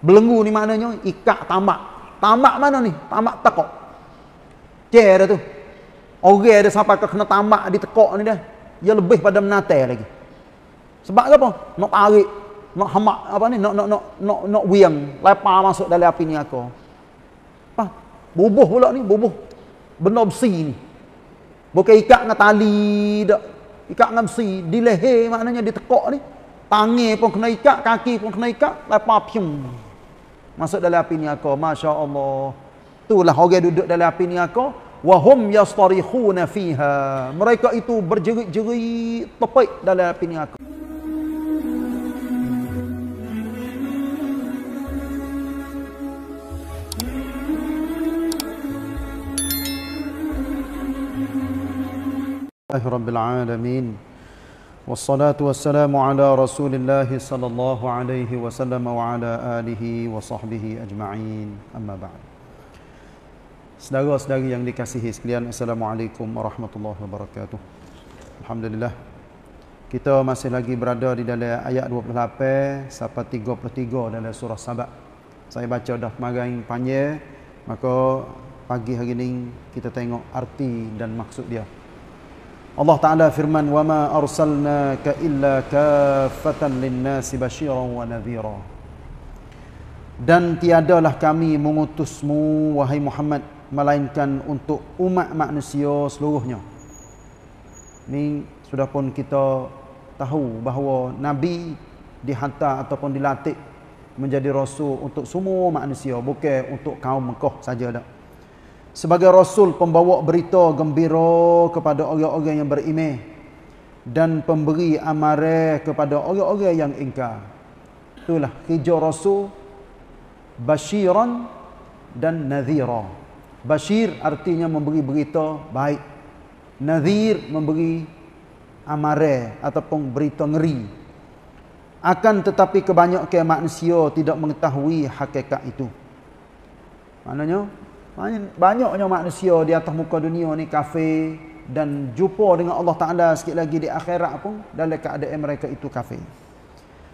Belenggu ni maknanya ikat tambak. Tambak mana ni? Tambak tekok. Cer tu. Orang ada siapa ke kena tambak di tekok ni dah. Ia lebih pada menatai lagi. Sebab apa? Nak tarik, nak hamak apa ni, nak nak nak nak nak wiang, lepa masuk dalam api ni aku. Apa? Bubuh pula ni, bubuh. Benda besi ni. Bukan ikat dengan tali dak. Ikat dengan besi, di leher maknanya di tekok ni. Tangan pun kena ikat, kaki pun kena ikat, lepa pium masuk dalam api neraka masya-Allah itulah orang duduk dalam api neraka wahum yastarikhuna fiha mereka itu berjerit-jerit tepik dalam api neraka Alhamdulillah rabbil alamin والصلاة والسلام على رسول الله صلى الله عليه وسلم وعلى آله وصحبه أجمعين أما بعد Saudara saudari yang dikasihi sekalian Assalamualaikum warahmatullahi wabarakatuh Alhamdulillah Kita masih lagi berada di dalam ayat 28 Sampai 33 dalam surah Sabah Saya baca dah pemagang panjang Maka pagi hari ini kita tengok arti dan maksud dia Allah Ta'ala firman وَمَا أَرْسَلْنَاكَ إِلَّا كَافَةً لِلنَّاسِ بَشِيرًا وَنَذِيرًا Dan tiadalah kami mengutusmu wahai Muhammad Melainkan untuk umat manusia seluruhnya Ini sudah pun kita tahu bahawa Nabi dihantar ataupun dilatih menjadi Rasul untuk semua manusia Bukan untuk kaum Mekah sahaja." tak sebagai rasul pembawa berita gembira kepada orang-orang yang beriman dan pemberi amarah kepada orang-orang yang ingkar itulah hijau rasul basyiran dan nadhira basyir artinya memberi berita baik nadhir memberi amarah ataupun berita ngeri akan tetapi kebanyakan manusia tidak mengetahui hakikat itu maknanya Banyaknya manusia di atas muka dunia ni kafir dan jumpa dengan Allah Ta'ala sikit lagi di akhirat pun dalam keadaan mereka itu kafir.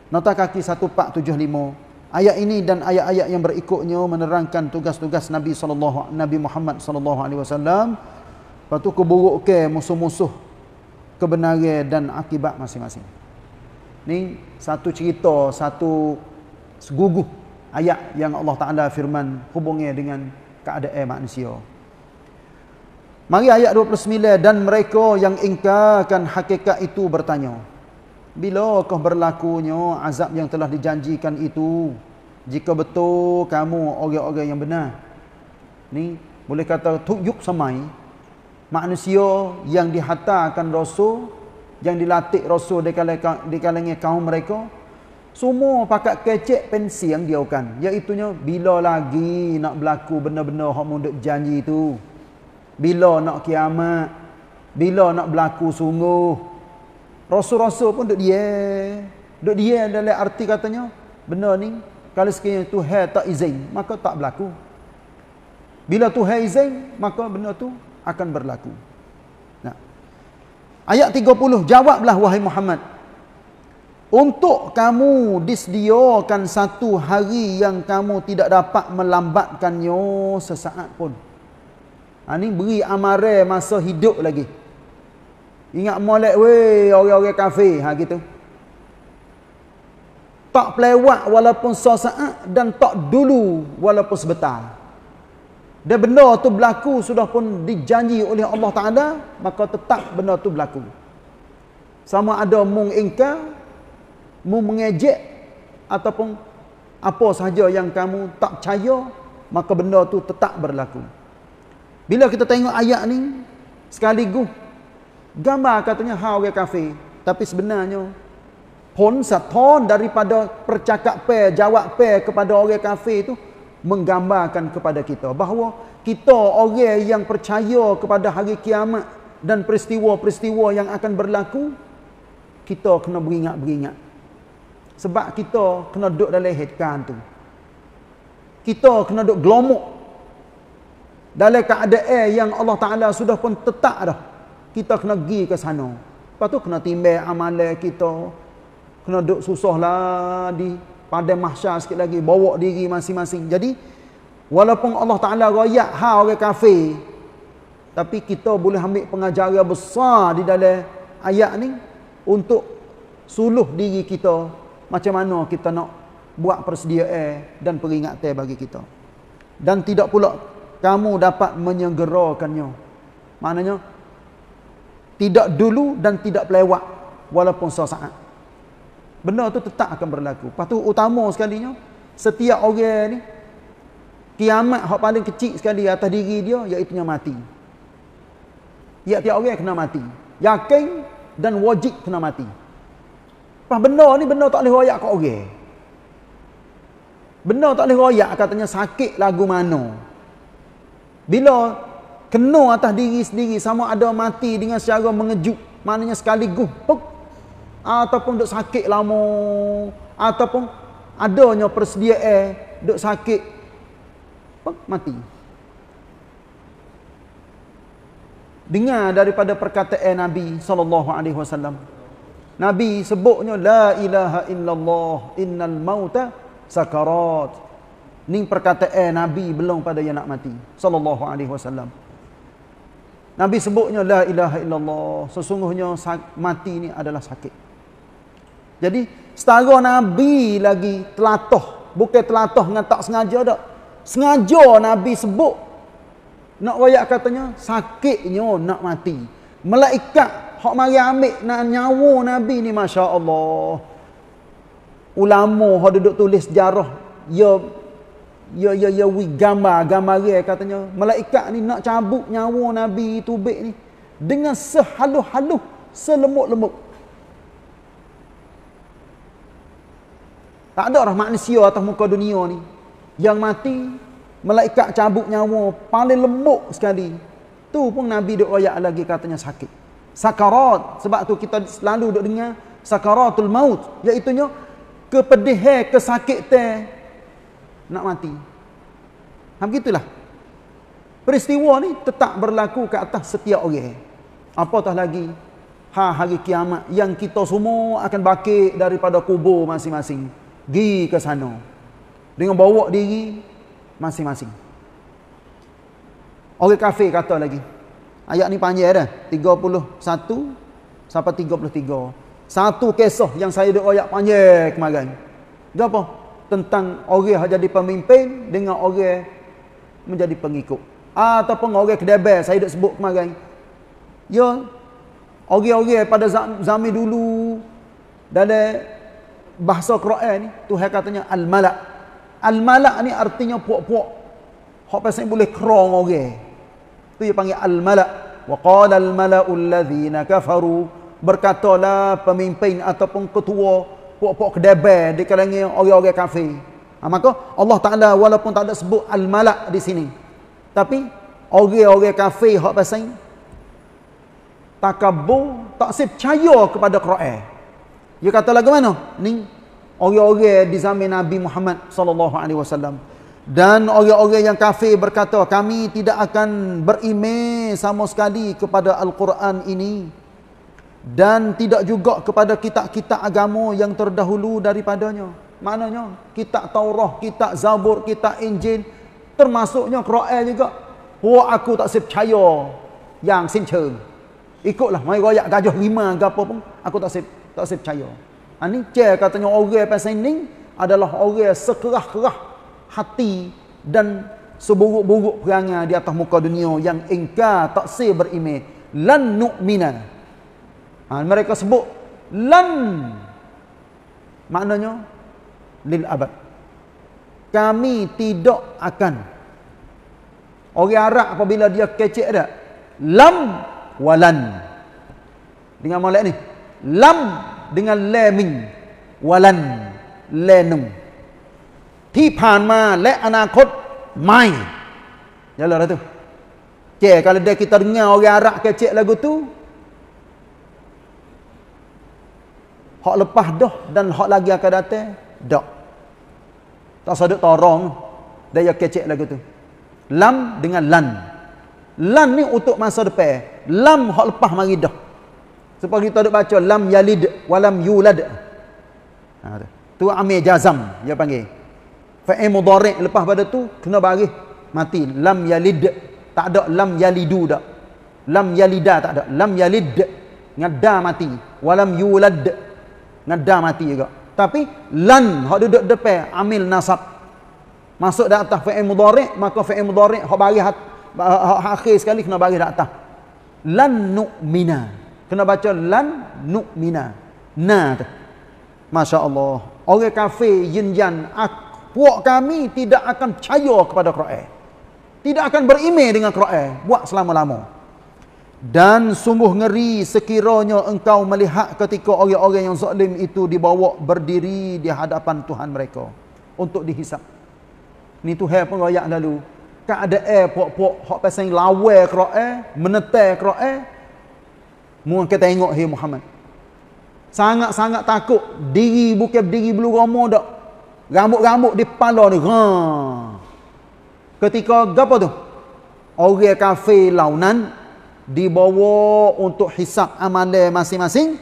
Nota kaki 1475. Ayat ini dan ayat-ayat yang berikutnya menerangkan tugas-tugas Nabi sallallahu Nabi Muhammad sallallahu alaihi wasallam patu keburukan musuh-musuh kebenaran dan akibat masing-masing. Ni satu cerita, satu seguguh ayat yang Allah Ta'ala firman hubungnya dengan keadaan manusia. Mari ayat 29 dan mereka yang ingkarkan hakikat itu bertanya. Bila kau berlakunya azab yang telah dijanjikan itu? Jika betul kamu orang-orang yang benar. Ni boleh kata tujuk semai manusia yang dihantarkan rasul yang dilatih rasul di kalangan kaum mereka semua pakat kecek pensi yang dia kan. Iaitu bila lagi nak berlaku benda-benda hak munduk janji itu. Bila nak kiamat. Bila nak berlaku sungguh. Rasul-rasul pun duduk dia. Duduk dia adalah arti katanya. Benda ni. Kalau sekiranya Tuhan tak izin. Maka tak berlaku. Bila Tuhan izin. Maka benda tu akan berlaku. Nah. Ayat 30. Jawablah wahai Muhammad. Untuk kamu disediakan satu hari yang kamu tidak dapat melambatkannya sesaat pun. Ha, ini beri amare masa hidup lagi. Ingat molek weh orang-orang kafe. Ha, gitu. Tak pelewat walaupun sesaat dan tak dulu walaupun sebentar. Dan benda tu berlaku sudah pun dijanji oleh Allah Ta'ala. Maka tetap benda tu berlaku. Sama ada mung ingkar mu mengejek ataupun apa sahaja yang kamu tak percaya maka benda tu tetap berlaku bila kita tengok ayat ni sekaligus gambar katanya ha orang kafir tapi sebenarnya pun saton daripada percakap pe, jawab pe kepada orang kafir itu menggambarkan kepada kita bahawa kita orang yang percaya kepada hari kiamat dan peristiwa-peristiwa yang akan berlaku kita kena beringat-beringat sebab kita kena duduk dalam headcount tu. Kita kena duduk gelomok. Dalam keadaan yang Allah Ta'ala sudah pun tetap dah. Kita kena pergi ke sana. Lepas tu kena timbang amalan kita. Kena duduk susah lah di pada mahsyar sikit lagi. Bawa diri masing-masing. Jadi, walaupun Allah Ta'ala raya ha orang kafir. Tapi kita boleh ambil pengajaran besar di dalam ayat ni. Untuk suluh diri kita macam mana kita nak buat persediaan dan peringatan bagi kita. Dan tidak pula kamu dapat menyegerakannya. Maknanya, tidak dulu dan tidak pelewat walaupun sesaat. Benda itu tetap akan berlaku. Lepas tu utama sekalinya, setiap orang ni, kiamat yang paling kecil sekali atas diri dia, iaitu mati. Ya, tiap orang kena mati. Yakin dan wajib kena mati. Pas benar ni benar tak boleh royak kat orang. Benar tak boleh royak katanya sakit lagu mana. Bila kena atas diri sendiri sama ada mati dengan secara mengejut maknanya sekali guh puk ataupun duk sakit lama ataupun adanya persediaan duk sakit puk mati dengar daripada perkataan Nabi sallallahu alaihi wasallam Nabi sebutnya la ilaha illallah innal mauta sakarat. Ni perkataan eh, Nabi belum pada yang nak mati sallallahu alaihi wasallam. Nabi sebutnya la ilaha illallah sesungguhnya mati ini adalah sakit. Jadi setara Nabi lagi telatah, bukan telatah dengan tak sengaja dak. Sengaja Nabi sebut nak wayak katanya sakitnya nak mati. Malaikat Hak mari ambil nak nyawa Nabi ni Masya Allah Ulama yang duduk tulis sejarah Ya Ya ya ya wi gambar gambar dia katanya malaikat ni nak cabut nyawa nabi tu baik ni dengan sehalu-halu selembut-lembut tak ada orang manusia atas muka dunia ni yang mati malaikat cabut nyawa paling lembut sekali tu pun nabi duk royak lagi katanya sakit sakarat sebab tu kita selalu duk dengar sakaratul maut iaitu nya kepedihan eh, kesakitan nak mati macam gitulah peristiwa ni tetap berlaku ke atas setiap orang eh. apatah lagi ha hari kiamat yang kita semua akan bakit daripada kubur masing-masing pergi -masing. ke sana dengan bawa diri masing-masing orang kafir kata lagi Ayat ni panjang dah. 31 sampai 33. Satu kisah yang saya duk royak panjang kemarin. Dia apa? Tentang orang jadi pemimpin dengan orang menjadi pengikut. Ataupun orang kedebel saya duk sebut kemarin. Ya. Orang-orang pada zaman dulu dalam bahasa Quran ni Tuhan katanya al-malak. Al-malak ni artinya puak-puak. Hak pasal boleh kerong orang. Itu dia panggil al-mala' Wa al-mala'u alladhina kafaru Berkatalah pemimpin ataupun ketua Puk-puk kedabar di kalangan orang-orang kafir ha, Maka Allah Ta'ala walaupun tak ada sebut al-mala' di sini Tapi orang-orang kafir yang pasang Takabur tak sepercaya kepada Quran Dia kata lagi mana? Ni orang-orang di zaman Nabi Muhammad sallallahu alaihi wasallam dan orang-orang yang kafir berkata, kami tidak akan berime sama sekali kepada Al-Quran ini. Dan tidak juga kepada kitab-kitab agama yang terdahulu daripadanya. Maknanya, kitab Taurah, kitab Zabur, kitab Injil, termasuknya Kro'el juga. Oh, aku tak percaya yang sinceng. Ikutlah, mari rakyat gajah lima ke apa pun, aku tak sip, tak percaya. Ini ha, cek katanya orang yang sini adalah orang yang sekerah-kerah hati dan seburuk-buruk perangai di atas muka dunia yang engkar taksir berimeh lan nu'mina ha, mereka sebut lan maknanya lil abad kami tidak akan orang Arab apabila dia kecek dah lam walan dengan molek ni lam dengan lamin walan lanum ที่ผ่านมาและอนาคตไม่ยังไงล่ะทุกเจ้กาลเด็กที่ตั้งเงาอย่ารักเจ้ลูกตู้ họ lepas doh dan họ lagi akan datang tak sedut torong daya kecek lagu tu lam dengan lan lan ni untuk masa depan lam hak lepas mari dah sebab kita ada baca lam yalid walam yulad ha, tu amir jazam panggil fa'il mudhari' lepas pada tu kena baris mati lam yalid tak ada lam yalidu dak lam yalida tak ada lam yalid ngada mati walam yulad ngada mati juga tapi lan hok duduk depan amil nasab masuk dak atas fa'il mudhari' maka fa'il mudhari' hok baris hak akhir sekali kena baris dak atas lan nu'mina kena baca lan nu'mina na tu masya-Allah orang kafir yinjan aku puak kami tidak akan percaya kepada Quran. Tidak akan berime dengan Quran buat selama-lama. Dan sungguh ngeri sekiranya engkau melihat ketika orang-orang yang zalim itu dibawa berdiri di hadapan Tuhan mereka untuk dihisap. Ni tu hal pun ayat lalu. Kan ada air puak-puak hak pasang lawa Quran, menetai Quran. Mungkin kita tengok hai Muhammad. Sangat-sangat takut diri bukan diri belu romo dak Rambut-rambut di pala ni. Ha. Ketika apa tu? Orang kafir launan dibawa untuk hisap amalan masing-masing.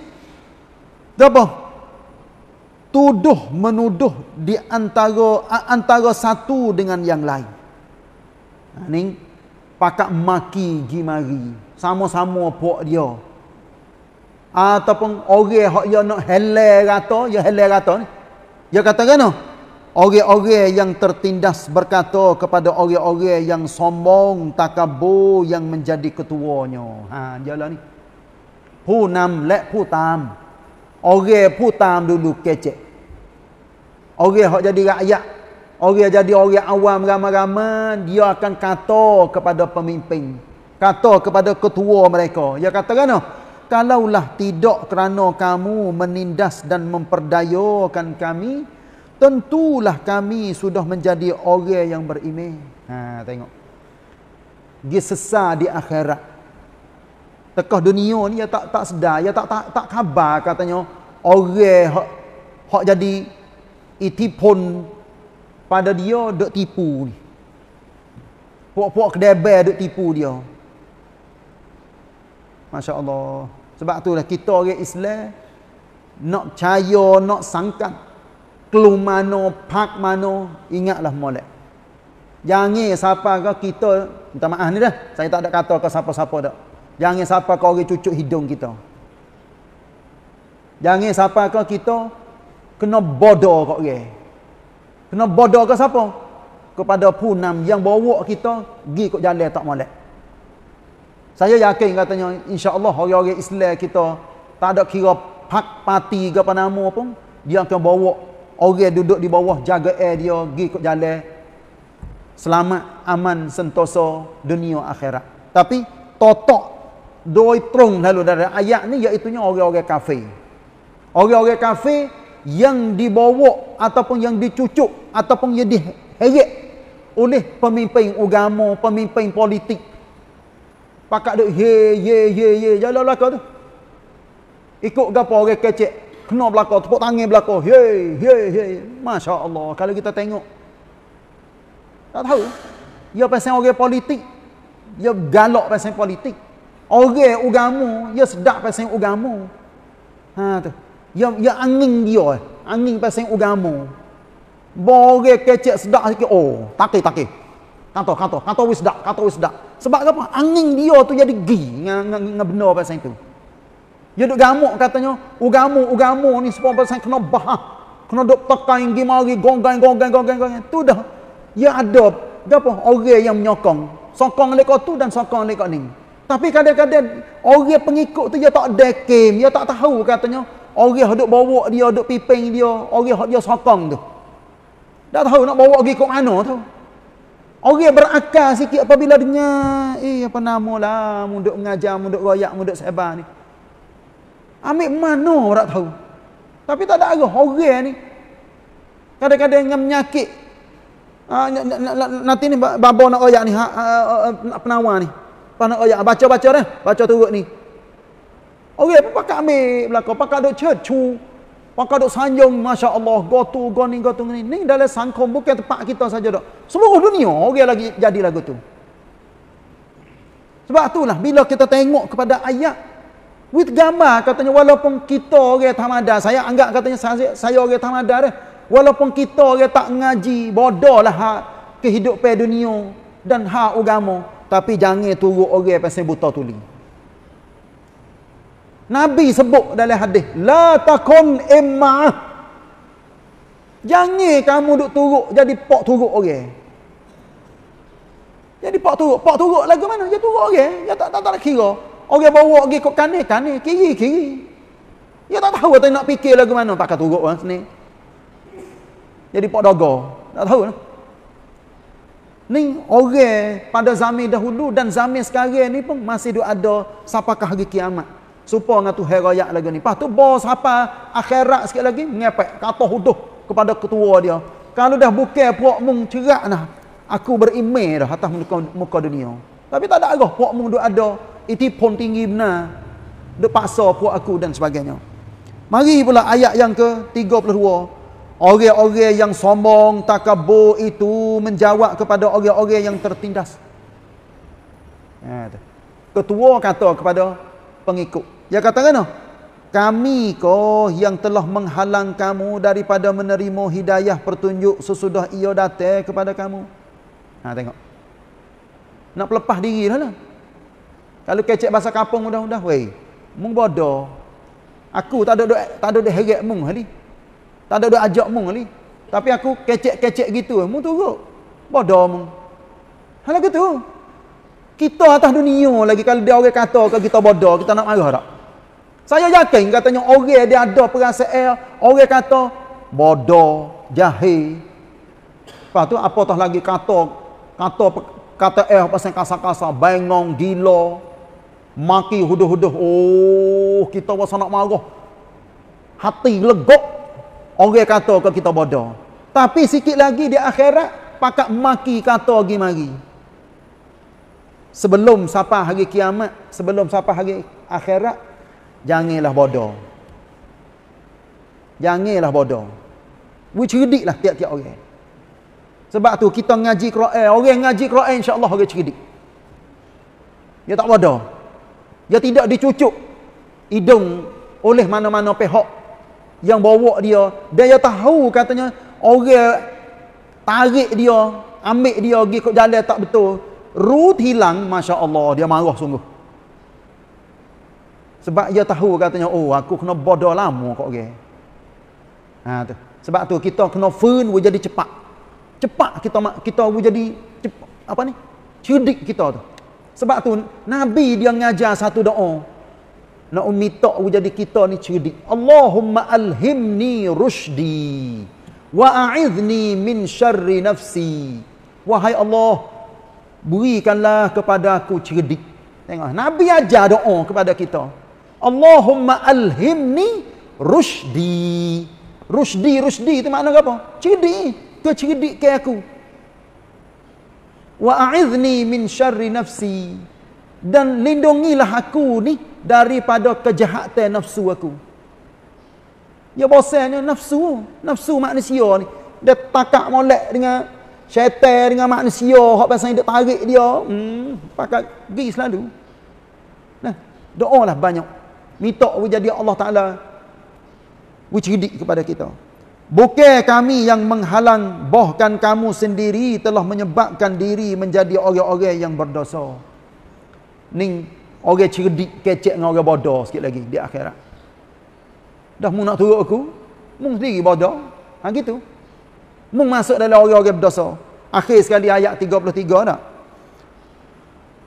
Apa? Tuduh menuduh di antara antara satu dengan yang lain. Ini ha, pakak maki gimari. Sama-sama puak dia. Ataupun orang yang nak helai rata, ya helai rata ni. Dia kata kan Orang-orang yang tertindas berkata kepada orang-orang yang sombong, takabur yang menjadi ketuanya. Ha, jalan ni. Pu nam le pu tam. Orang pu tam dulu kecek. Orang yang jadi rakyat. Orang jadi orang awam ramai-ramai. Dia akan kata kepada pemimpin. Kata kepada ketua mereka. Dia kata kenapa? Kalaulah tidak kerana kamu menindas dan memperdayakan Kami tentulah kami sudah menjadi orang yang beriman. Ha tengok. Dia sesar di akhirat. Tekah dunia ni ya tak tak sedar, ya tak tak tak khabar katanya orang hak hak jadi itipun pada dia dok tipu ni. Puak-puak kedebel dok tipu dia. Masya-Allah. Sebab itulah kita orang Islam nak percaya, nak sangka klu mano, pak mano, ingatlah molek. Jangan siapa ke kita, minta maaf ni dah, saya tak ada kata ke siapa-siapa dah. Jangan siapa ke orang cucuk hidung kita. Jangan siapa ke kita, kena bodoh ke orang. Kena bodoh ke siapa? Kepada punam yang bawa kita, pergi ke jalan tak molek. Saya yakin katanya, insya Allah orang-orang Islam kita, tak ada kira pak pati ke apa nama pun, dia akan bawa Orang duduk di bawah jaga air dia pergi kat jalan. Selamat aman sentosa dunia akhirat. Tapi totok doi trong lalu dari ayat ni iaitu orang-orang kafir. Orang-orang kafir yang dibawa ataupun yang dicucuk ataupun yang diheret oleh pemimpin agama, pemimpin politik. Pakak duk ye ye ye ye jalalah kau tu. Ikut gapo orang kecek kena belakang, tepuk tangan belakang. Hei, hei, hei. Masya Allah. Kalau kita tengok. Tak tahu. Ia pasal orang politik. Ia galak pasal politik. Orang ugamu, ia sedap pasal ugamu. Ha, tu. Ia, ia angin dia. Eh. Angin pasal ugamu. Bore kecek sedap sikit. Oh, takih, takih. Kata, kata, kata wis dak, kata wis dak. Sebab apa? Angin dia tu jadi gi dengan benda pasal itu. Dia duk gamuk katanya, ugamu, ugamu ni semua pasal kena bah, Kena duduk pekain, gimari, gonggan, gonggan, gonggan, gonggan. tu dah. Ya ada. Dia apa? Orang yang menyokong. Sokong mereka tu dan sokong mereka ni. Tapi kadang-kadang, orang pengikut tu dia tak dekim. Dia tak tahu katanya. Orang duduk bawa dia, duduk pipeng, dia. Orang dia sokong tu. Tak tahu nak bawa pergi ke mana tu. Orang berakal sikit apabila dengar. Eh, apa nama lah. Munduk mengajar, munduk royak, munduk sebar ni. Ambil mana orang tak tahu. Tapi tak ada arah orang ni. Kadang-kadang dengan menyakit. Ah, nanti ni babo nak oyak ni ha, ha, ha, ha penawar ni. Panak oyak baca-baca dah. Baca turut ni. Orang pun pakak ambil belaka, pakak duk cecu. Pakak duk sanjung masya-Allah gotu goni gotu ni. Ni dalam sangkong bukan tempat kita saja dok. Seluruh dunia orang lagi jadi lagu tu. Sebab itulah bila kita tengok kepada ayat With gambar katanya walaupun kita orang tamadar, saya anggap katanya saya, saya orang tamadar dah. Walaupun kita orang tak ngaji, bodohlah hak kehidupan dunia dan hak agama, tapi jangan turut orang pasal buta tuli. Nabi sebut dalam hadis, la takun imma. Jangan kamu duk turut jadi pok turut orang. Jadi pok turut, pok turut lagu mana? Dia turut orang, dia tak tak, tak, tak kira. Orang bawa pergi kot kanan, kanan, kiri, kiri. Dia ya, tak tahu tadi nak fikir lagu mana pakai turuk orang sini. Jadi pak dogo, tak tahu lah. Ni orang pada zaman dahulu dan zaman sekarang ni pun masih duk ada sapakah hari kiamat. supaya dengan Tuhan royak lagu ni. Pas tu bos apa akhirat sikit lagi ngepek kata huduh kepada ketua dia. Kalau dah buka, puak mung cerak nah. Aku berimeh dah atas muka, muka dunia. Tapi tak ada arah puak mung duk ada Iti pun tinggi benar. Dia paksa puak aku dan sebagainya. Mari pula ayat yang ke 32. Orang-orang yang sombong, takabur itu menjawab kepada orang-orang yang tertindas. Ha, Ketua kata kepada pengikut. Dia kata kena, kami ko yang telah menghalang kamu daripada menerima hidayah pertunjuk sesudah ia datang kepada kamu. Ha, tengok. Nak pelepah diri dah lah. lah. Kalau kecek bahasa kampung mudah-mudah, wey. Mung bodoh. Aku tak ada tak ada heret mung hari. Tak ada ajak mung hari. Tapi aku kecek-kecek gitu, mung turuk. Bodoh mung. Hal gitu. Kita atas dunia lagi kalau dia orang kata kalau kita bodoh, kita nak marah tak? Saya yakin katanya orang dia ada perasaan, orang kata bodoh, jahil. Lepas tu tah lagi kata kata kata eh pasal kasar-kasar, bengong, gila, maki huduh-huduh oh kita rasa nak marah hati legok orang kata ke kita bodoh tapi sikit lagi di akhirat pakat maki kata lagi mari sebelum siapa hari kiamat sebelum siapa hari akhirat janganlah bodoh janganlah bodoh we cerdik lah tiap-tiap orang sebab tu kita ngaji Quran orang ngaji Quran insyaAllah orang cerdik dia tak bodoh dia tidak dicucuk hidung oleh mana-mana pihak yang bawa dia dan dia tahu katanya orang tarik dia ambil dia pergi ke jalan tak betul rut hilang Masya Allah dia marah sungguh sebab dia tahu katanya oh aku kena bodoh lama kok okay. ha, tu. sebab tu kita kena fun jadi cepat cepat kita kita jadi cepat apa ni cerdik kita tu sebab tu Nabi dia ngajar satu doa. Nak umitak jadi kita ni cerdik. Allahumma alhimni rushdi wa a'idhni min syarri nafsi. Wahai Allah, berikanlah kepada aku cerdik. Tengok, Nabi ajar doa kepada kita. Allahumma alhimni rushdi. Rushdi, rushdi itu makna apa? Cerdik. Kau cerdik ke aku wa a'idhni min syarri nafsi dan lindungilah aku ni daripada kejahatan nafsu aku ya bosannya nafsu nafsu manusia ni dia takak molek dengan syaitan dengan manusia hak pasal dia tarik dia hmm pakai pergi selalu nah doalah banyak minta jadi Allah taala wujudik kepada kita Bukir kami yang menghalang bahkan kamu sendiri telah menyebabkan diri menjadi orang-orang yang berdosa. Ni orang cerdik kecek dengan orang bodoh sikit lagi di akhirat. Dah mu nak turut aku, mu sendiri bodoh. Ha gitu. Mu masuk dalam orang-orang berdosa. Akhir sekali ayat 33 dah.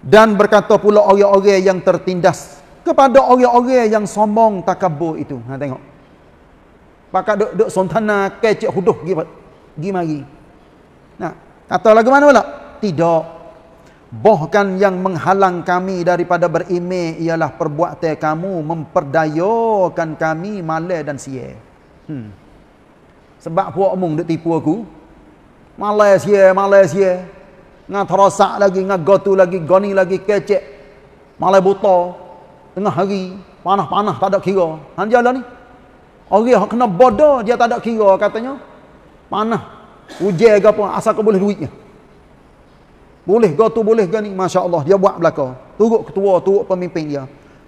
Dan berkata pula orang-orang yang tertindas kepada orang-orang yang sombong takabur itu. Ha tengok pakak duk duk sontana kecik huduh gi gi mari nah kata lagu mana pula tidak bahkan yang menghalang kami daripada berime ialah perbuatan kamu memperdayakan kami malai dan sia hmm. sebab puak mung duk tipu aku malai sia malai sia ngah terosak lagi ngah gotu lagi goni lagi kecek malai buta tengah hari panah-panah tak ada kira han ni Orang yang kena bodoh, dia tak ada kira katanya. mana Ujir ke apa, asal kau boleh duitnya. Boleh ke tu, boleh ke ni. Masya Allah, dia buat belakang. Turut ketua, turut pemimpin dia.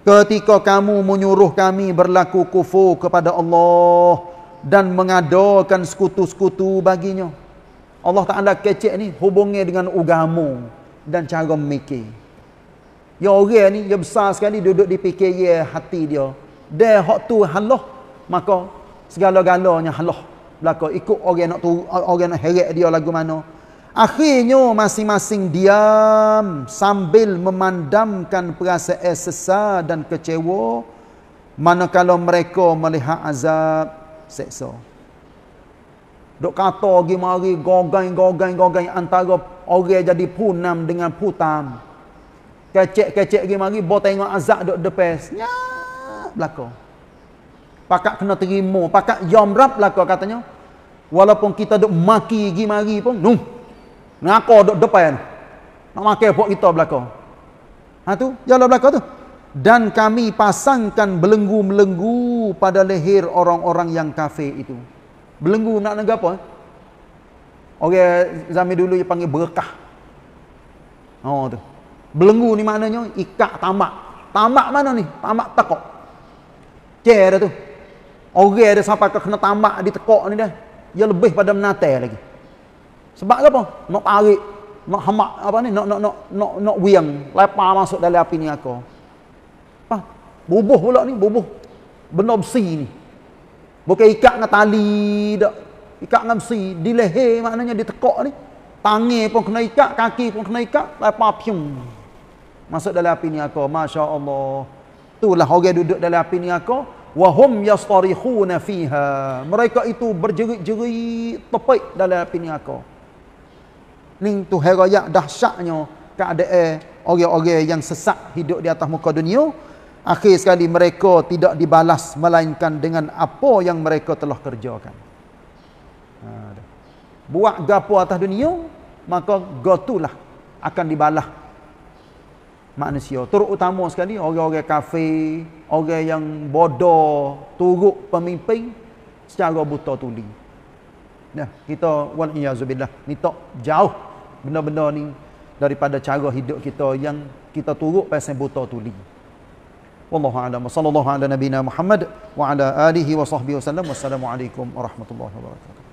Ketika kamu menyuruh kami berlaku kufur kepada Allah. Dan mengadakan sekutu-sekutu baginya. Allah tak anda kecek ni, hubungi dengan ugamu. Dan cara memikir. Ya orang ni, dia besar sekali duduk di PKI hati dia. Dia hak tu halah maka segala-galanya halah belaka ikut orang nak turun orang nak heret dia lagu mana akhirnya masing-masing diam sambil memandamkan perasaan sesal dan kecewa manakala mereka melihat azab seksa dok kata pergi mari gogang gogang gogang antara orang jadi punam dengan putam kecek-kecek pergi mari bo tengok azab dok depes nya belaka pakak kena terima pakak yom rap lah kau katanya walaupun kita duk maki gi mari pun nu ngako duk depan nak maki pok kita belakang ha tu jalan belakang tu dan kami pasangkan belenggu belenggu pada leher orang-orang yang kafir itu belenggu nak nega apa eh? orang zaman dulu dia panggil berkah oh tu belenggu ni maknanya ikat tamak tamak mana ni tamak takok cerah tu Orang ada sampai kena tambak tekok ni dah. Ya lebih pada menatai lagi. Sebab apa? Nak tarik, nak hamak apa ni, nak nak nak nak nak wiang, lepas masuk dalam api ni aku. Apa? Bubuh pula ni, bubuh. Benda besi ni. Bukan ikat dengan tali dak. Ikat dengan besi, di leher maknanya ditekok ni. Tangi pun kena ikat, kaki pun kena ikat, lepas pium. Masuk dalam api ni aku, masya-Allah. Itulah orang duduk dalam api ni aku wahum yastarikhuna fiha mereka itu berjerit-jerit tepik dalam api neraka ni tu heroyak dahsyatnya keadaan orang-orang yang sesak hidup di atas muka dunia akhir sekali mereka tidak dibalas melainkan dengan apa yang mereka telah kerjakan ha, buat gapo atas dunia maka gotulah akan dibalas manusia terutama sekali orang-orang kafir orang yang bodoh turut pemimpin secara buta tuli nah kita wal iazubillah ni tak jauh benda-benda ni daripada cara hidup kita yang kita turut pasal buta tuli wallahu a'lam sallallahu ala nabina muhammad wa ala alihi wa sahbihi wasallam wassalamu alaikum warahmatullahi wabarakatuh